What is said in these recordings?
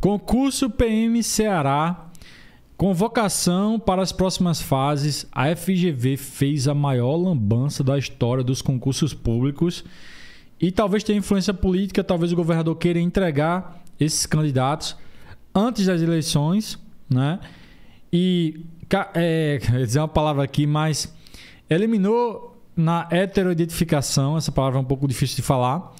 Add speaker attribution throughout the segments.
Speaker 1: Concurso PM Ceará. Convocação para as próximas fases. A FGV fez a maior lambança da história dos concursos públicos. E talvez tenha influência política, talvez o governador queira entregar esses candidatos antes das eleições, né? E é, dizer uma palavra aqui, mas eliminou na heteroidentificação, essa palavra é um pouco difícil de falar,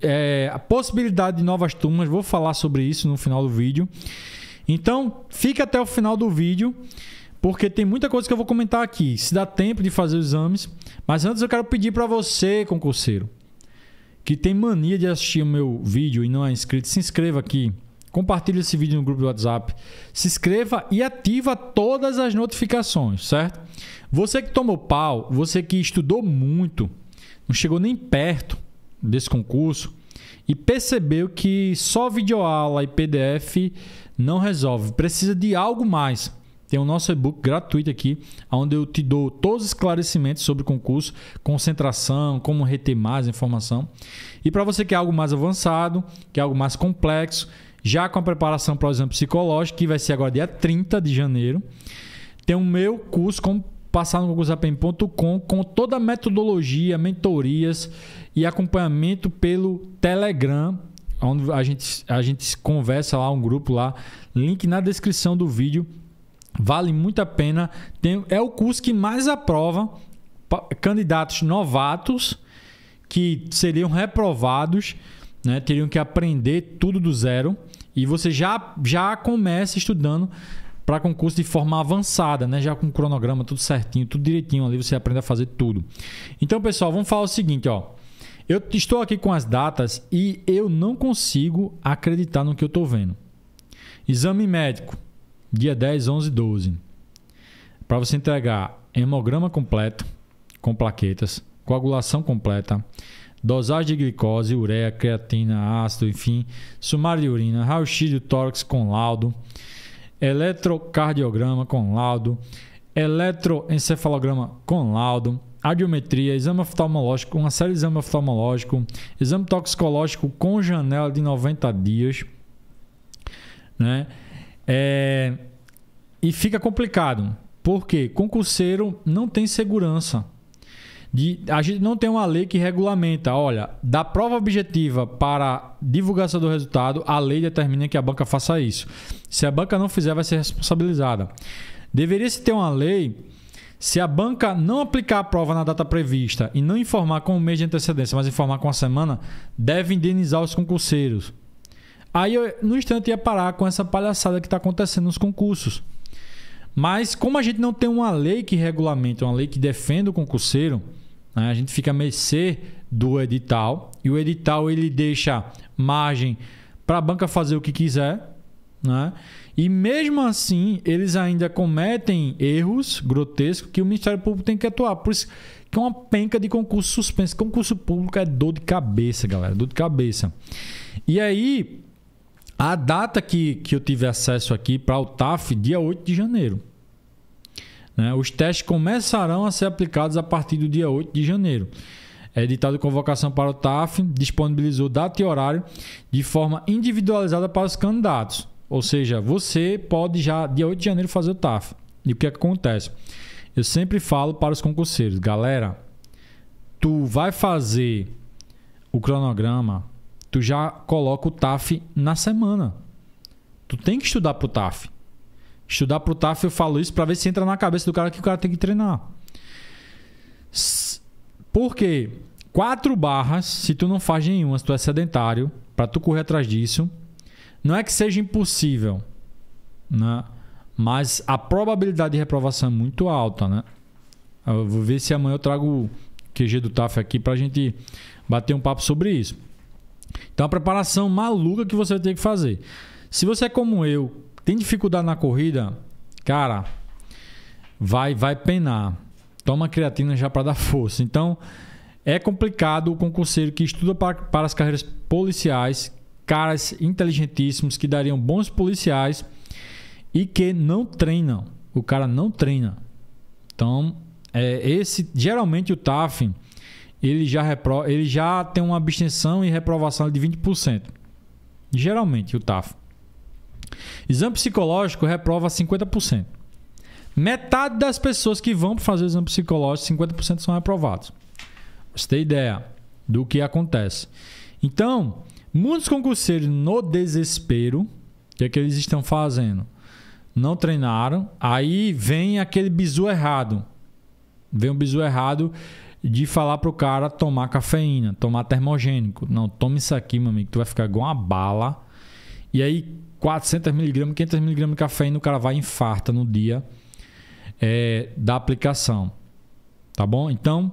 Speaker 1: é, a possibilidade de novas turmas. Vou falar sobre isso no final do vídeo. Então, fica até o final do vídeo, porque tem muita coisa que eu vou comentar aqui. Se dá tempo de fazer os exames, mas antes eu quero pedir para você, concurseiro, que tem mania de assistir o meu vídeo e não é inscrito, se inscreva aqui. Compartilhe esse vídeo no grupo do WhatsApp. Se inscreva e ativa todas as notificações, certo? Você que tomou pau, você que estudou muito, não chegou nem perto, desse concurso e percebeu que só videoaula e PDF não resolve, precisa de algo mais. Tem o nosso e-book gratuito aqui, onde eu te dou todos os esclarecimentos sobre o concurso, concentração, como reter mais informação. E para você que é algo mais avançado, que é algo mais complexo, já com a preparação para o exame psicológico, que vai ser agora dia 30 de janeiro, tem o meu curso como passar no guguzapen.com com toda a metodologia, mentorias e acompanhamento pelo Telegram, onde a gente, a gente conversa lá, um grupo lá. Link na descrição do vídeo. Vale muito a pena. Tem, é o curso que mais aprova candidatos novatos que seriam reprovados, né? teriam que aprender tudo do zero. E você já, já começa estudando para concurso de forma avançada, né? Já com o cronograma tudo certinho, tudo direitinho ali, você aprende a fazer tudo. Então, pessoal, vamos falar o seguinte, ó. Eu estou aqui com as datas e eu não consigo acreditar no que eu estou vendo. Exame médico, dia 10, 11, 12. Para você entregar hemograma completo, com plaquetas, coagulação completa, dosagem de glicose, ureia, creatina, ácido, enfim, sumário de urina, raio-x do tórax com laudo, eletrocardiograma com laudo, eletroencefalograma com laudo, audiometria, exame oftalmológico, uma série de exame oftalmológico, exame toxicológico com janela de 90 dias, né? É... E fica complicado, porque concurseiro não tem segurança de a gente não tem uma lei que regulamenta, olha, da prova objetiva para divulgação do resultado, a lei determina que a banca faça isso. Se a banca não fizer, vai ser responsabilizada. Deveria se ter uma lei se a banca não aplicar a prova na data prevista e não informar com um mês de antecedência, mas informar com uma semana, deve indenizar os concurseiros. Aí eu, no instante, ia parar com essa palhaçada que está acontecendo nos concursos. Mas como a gente não tem uma lei que regulamenta, uma lei que defenda o concurseiro, né? A gente fica a mercê do edital e o edital ele deixa margem para a banca fazer o que quiser. Né? E mesmo assim, eles ainda cometem erros grotescos que o Ministério Público tem que atuar. Por isso que é uma penca de concurso suspenso. Concurso público é dor de cabeça, galera. Dor de cabeça. E aí, a data que, que eu tive acesso aqui para o TAF, dia 8 de janeiro. Né? Os testes começarão a ser aplicados a partir do dia 8 de janeiro. É editado convocação para o TAF, disponibilizou data e horário de forma individualizada para os candidatos. Ou seja, você pode já, dia 8 de janeiro, fazer o TAF. E o que, é que acontece? Eu sempre falo para os concurseiros, galera, tu vai fazer o cronograma, tu já coloca o TAF na semana. Tu tem que estudar para o TAF. Estudar pro TAF eu falo isso para ver se entra na cabeça do cara que o cara tem que treinar. Por quê? Quatro barras, se tu não faz nenhuma, se tu é sedentário, para tu correr atrás disso, não é que seja impossível, né? Mas a probabilidade de reprovação é muito alta, né? Eu vou ver se amanhã eu trago o QG do TAF aqui pra gente bater um papo sobre isso. Então, a preparação maluca que você vai ter que fazer. Se você é como eu, tem dificuldade na corrida, cara, vai vai penar. Toma creatina já para dar força. Então, é complicado o concurseiro que estuda para, para as carreiras policiais, caras inteligentíssimos que dariam bons policiais e que não treinam. O cara não treina. Então, é, esse geralmente o TAF ele já, repro, ele já tem uma abstenção e reprovação de 20%. Geralmente o TAF. Exame psicológico reprova 50%. Metade das pessoas que vão fazer o exame psicológico, 50% são reprovados. Você tem ideia do que acontece. Então, muitos concurseiros no desespero, o que é que eles estão fazendo? Não treinaram, aí vem aquele bizu errado. Vem um bizu errado de falar pro cara tomar cafeína, tomar termogênico. Não, toma isso aqui, meu amigo, tu vai ficar igual uma bala e aí, 400 miligramas, 500 miligramas de cafeína, o cara vai e infarta no dia é, da aplicação. Tá bom? Então,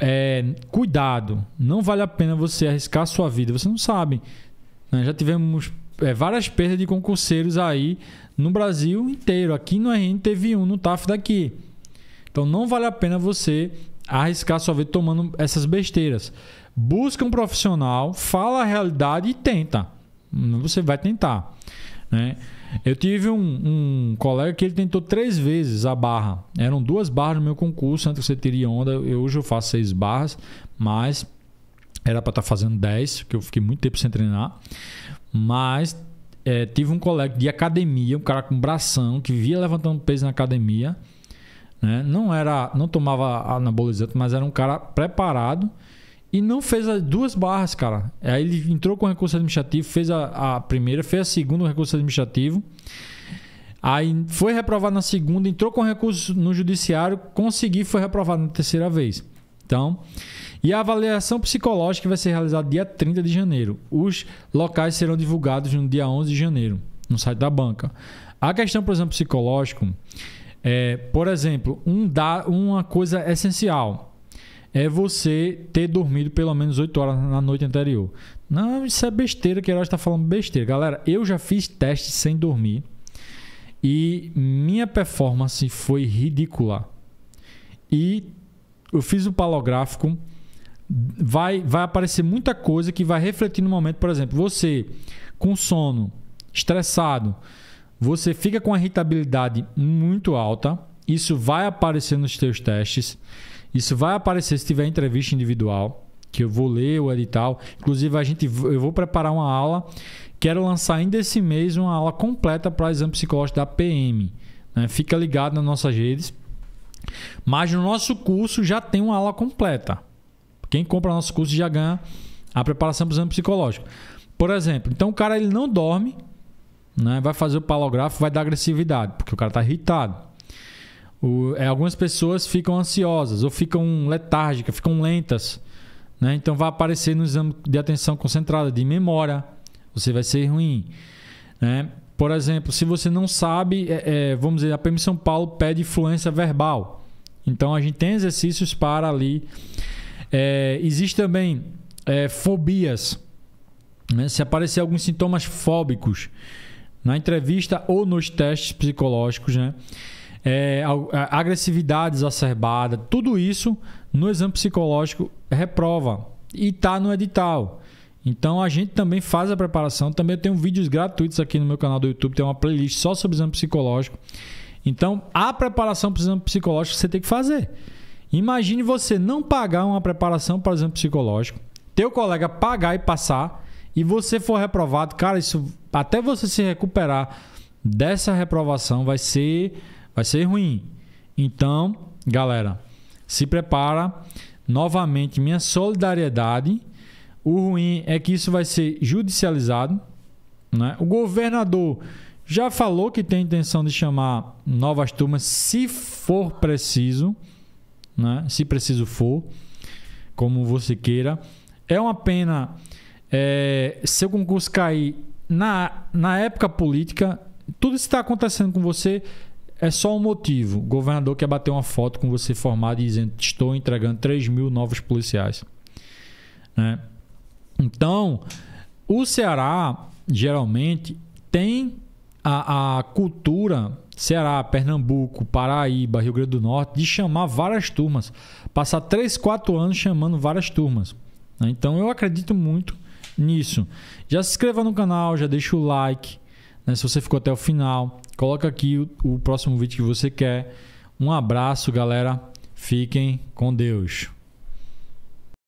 Speaker 1: é, cuidado. Não vale a pena você arriscar a sua vida. Você não sabe. Né? Já tivemos é, várias perdas de concurseiros aí no Brasil inteiro. Aqui no RN teve um no TAF daqui. Então não vale a pena você arriscar sua vida tomando essas besteiras. Busca um profissional, fala a realidade e tenta. Você vai tentar. Né? Eu tive um, um, colega que ele tentou três vezes a barra. Eram duas barras no meu concurso, antes que você teria onda. Eu, hoje eu faço seis barras, mas era para estar tá fazendo dez, porque eu fiquei muito tempo sem treinar. Mas é, tive um colega de academia, um cara com bração, que via levantando peso na academia. Né? Não era, não tomava anabolizante, mas era um cara preparado e não fez as duas barras, cara. Aí ele entrou com recurso administrativo, fez a, a primeira, fez a segunda o recurso administrativo. Aí foi reprovado na segunda, entrou com recurso no judiciário, consegui, foi reprovado na terceira vez. Então, e a avaliação psicológica vai ser realizada dia 30 de janeiro. Os locais serão divulgados no dia 11 de janeiro, no site da banca. A questão, por exemplo, psicológico, é, por exemplo, um da, uma coisa essencial é você ter dormido pelo menos 8 horas na noite anterior. Não, isso é besteira, que ela está falando besteira. Galera, eu já fiz teste sem dormir e minha performance foi ridícula. E eu fiz o palográfico, vai vai aparecer muita coisa que vai refletir no momento, por exemplo, você com sono, estressado, você fica com a irritabilidade muito alta, isso vai aparecer nos seus testes. Isso vai aparecer se tiver entrevista individual, que eu vou ler o edital. Inclusive, a gente, eu vou preparar uma aula. Quero lançar ainda esse mês uma aula completa para exame psicológico da PM. Né? Fica ligado nas nossas redes. Mas no nosso curso já tem uma aula completa. Quem compra nosso curso já ganha a preparação para o exame psicológico. Por exemplo, então o cara ele não dorme, né? vai fazer o palográfico, vai dar agressividade, porque o cara está irritado. O, é, algumas pessoas ficam ansiosas ou ficam letárgicas, ficam lentas. Né? Então vai aparecer no exame de atenção concentrada, de memória. Você vai ser ruim. Né? Por exemplo, se você não sabe, é, é, vamos dizer, a PM São Paulo pede fluência verbal. Então a gente tem exercícios para ali. É, existe também é, fobias. Né? Se aparecer alguns sintomas fóbicos na entrevista ou nos testes psicológicos, né? É, é, agressividade exacerbada, tudo isso no exame psicológico reprova e está no edital. Então a gente também faz a preparação. Também eu tenho vídeos gratuitos aqui no meu canal do YouTube, tem uma playlist só sobre exame psicológico. Então a preparação para o exame psicológico você tem que fazer. Imagine você não pagar uma preparação para o exame psicológico, teu colega pagar e passar, e você for reprovado, cara, isso até você se recuperar dessa reprovação vai ser vai ser ruim. Então, galera, se prepara. Novamente, minha solidariedade. O ruim é que isso vai ser judicializado. Né? O governador já falou que tem intenção de chamar novas turmas se for preciso. Né? Se preciso for, como você queira. É uma pena é, seu concurso cair na, na época política. Tudo isso está acontecendo com você é só um motivo. O governador quer bater uma foto com você formado dizendo: estou entregando 3 mil novos policiais. Né? Então, o Ceará, geralmente, tem a, a, cultura Ceará, Pernambuco, Paraíba, Rio Grande do Norte de chamar várias turmas. Passar 3, 4 anos chamando várias turmas. Né? Então, eu acredito muito nisso. Já se inscreva no canal, já deixa o like. Né? Se você ficou até o final. Coloca aqui o, o próximo vídeo que você quer. Um abraço, galera. Fiquem com Deus.